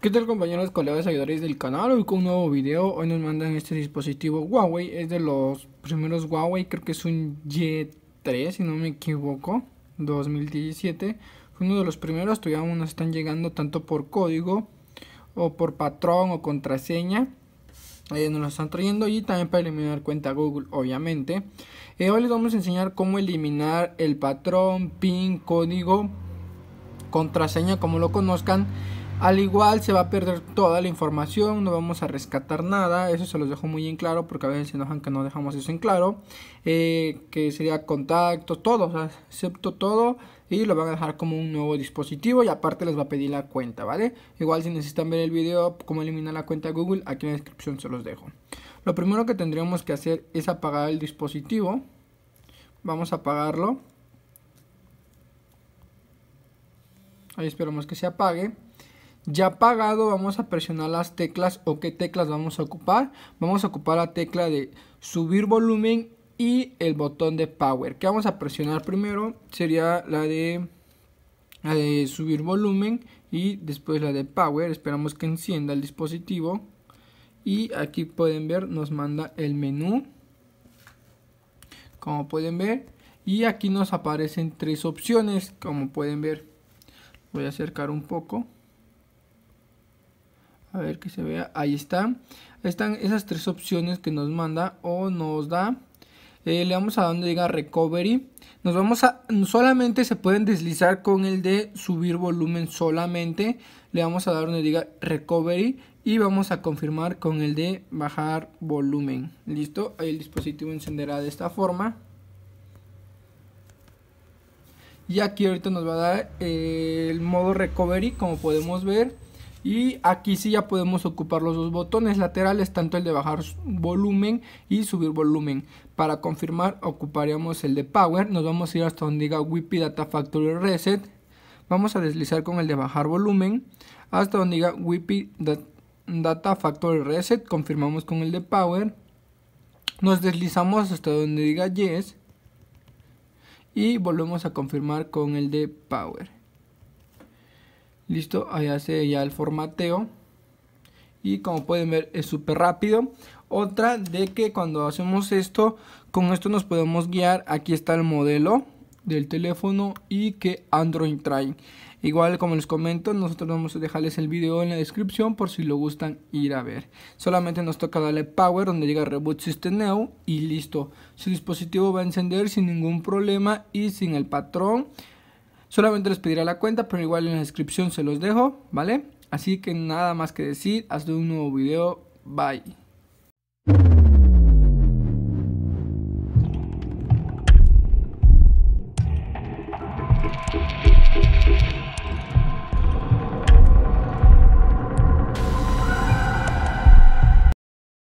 ¿Qué tal compañeros, colegas, seguidores del canal? Hoy con un nuevo video, hoy nos mandan este dispositivo Huawei, es de los primeros Huawei, creo que es un Y3 si no me equivoco, 2017, fue uno de los primeros, todavía no nos están llegando tanto por código o por patrón o contraseña, ahí eh, nos lo están trayendo y también para eliminar cuenta Google, obviamente. Eh, hoy les vamos a enseñar cómo eliminar el patrón, pin, código, contraseña, como lo conozcan al igual se va a perder toda la información, no vamos a rescatar nada, eso se los dejo muy en claro porque a veces se enojan que no dejamos eso en claro, eh, que sería contacto, todo, o excepto todo y lo van a dejar como un nuevo dispositivo y aparte les va a pedir la cuenta, ¿vale? Igual si necesitan ver el video cómo eliminar la cuenta de Google, aquí en la descripción se los dejo. Lo primero que tendríamos que hacer es apagar el dispositivo, vamos a apagarlo, ahí esperamos que se apague. Ya apagado vamos a presionar las teclas o qué teclas vamos a ocupar. Vamos a ocupar la tecla de subir volumen y el botón de power. Que vamos a presionar primero sería la de, la de subir volumen y después la de power. Esperamos que encienda el dispositivo. Y aquí pueden ver nos manda el menú. Como pueden ver. Y aquí nos aparecen tres opciones como pueden ver. Voy a acercar un poco. A ver que se vea. Ahí está. Están esas tres opciones que nos manda o nos da. Eh, le vamos a donde diga recovery. Nos vamos a. Solamente se pueden deslizar con el de subir volumen solamente. Le vamos a dar donde diga recovery. Y vamos a confirmar con el de bajar volumen. Listo. El dispositivo encenderá de esta forma. Y aquí ahorita nos va a dar eh, el modo recovery como podemos ver y aquí sí ya podemos ocupar los dos botones laterales tanto el de bajar volumen y subir volumen para confirmar ocuparíamos el de power nos vamos a ir hasta donde diga wipi data factory reset vamos a deslizar con el de bajar volumen hasta donde diga wipi data factory reset confirmamos con el de power nos deslizamos hasta donde diga yes y volvemos a confirmar con el de power Listo, ahí hace ya el formateo. Y como pueden ver es súper rápido. Otra de que cuando hacemos esto, con esto nos podemos guiar. Aquí está el modelo del teléfono y que Android trae. Igual como les comento, nosotros vamos a dejarles el video en la descripción por si lo gustan ir a ver. Solamente nos toca darle power donde llega Reboot System Now y listo. Su dispositivo va a encender sin ningún problema y sin el patrón Solamente les pediré la cuenta, pero igual en la descripción se los dejo, ¿vale? Así que nada más que decir, hasta un nuevo video, bye.